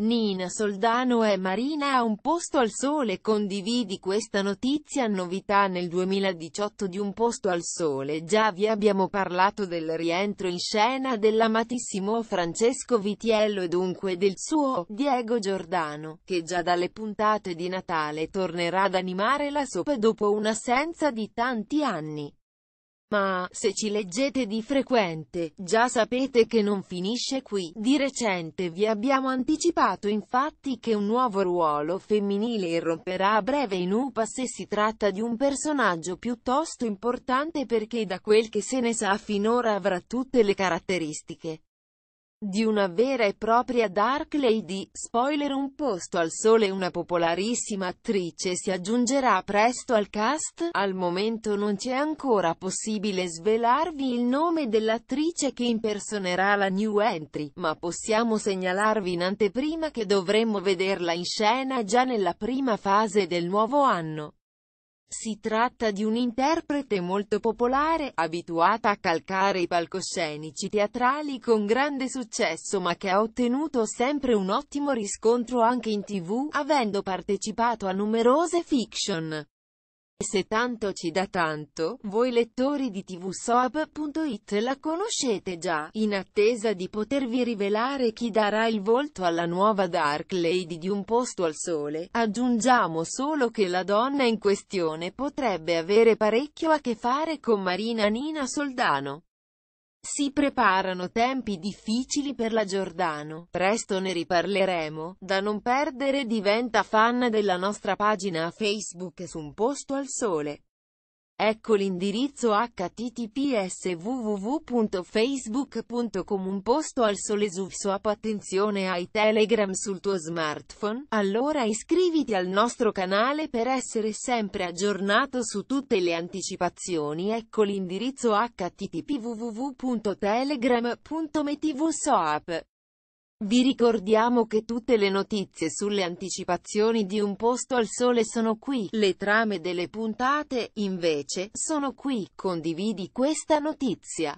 Nina Soldano e Marina a un posto al sole condividi questa notizia novità nel 2018 di un posto al sole già vi abbiamo parlato del rientro in scena dell'amatissimo Francesco Vitiello e dunque del suo Diego Giordano, che già dalle puntate di Natale tornerà ad animare la sopa dopo un'assenza di tanti anni. Ma, se ci leggete di frequente, già sapete che non finisce qui. Di recente vi abbiamo anticipato infatti che un nuovo ruolo femminile irromperà a breve in UPA se si tratta di un personaggio piuttosto importante perché da quel che se ne sa finora avrà tutte le caratteristiche di una vera e propria Dark Lady, spoiler un posto al sole una popolarissima attrice si aggiungerà presto al cast, al momento non c'è ancora possibile svelarvi il nome dell'attrice che impersonerà la new entry, ma possiamo segnalarvi in anteprima che dovremmo vederla in scena già nella prima fase del nuovo anno. Si tratta di un'interprete molto popolare, abituata a calcare i palcoscenici teatrali con grande successo ma che ha ottenuto sempre un ottimo riscontro anche in tv, avendo partecipato a numerose fiction. E se tanto ci dà tanto, voi lettori di tvsoap.it la conoscete già, in attesa di potervi rivelare chi darà il volto alla nuova Dark Lady di Un posto al sole, aggiungiamo solo che la donna in questione potrebbe avere parecchio a che fare con Marina Nina Soldano. Si preparano tempi difficili per la Giordano, presto ne riparleremo, da non perdere diventa fan della nostra pagina Facebook su un posto al sole. Ecco l'indirizzo https www.facebook.com un posto al sole swap attenzione ai telegram sul tuo smartphone, allora iscriviti al nostro canale per essere sempre aggiornato su tutte le anticipazioni ecco l'indirizzo http www.telegram.me vi ricordiamo che tutte le notizie sulle anticipazioni di Un posto al sole sono qui, le trame delle puntate, invece, sono qui, condividi questa notizia.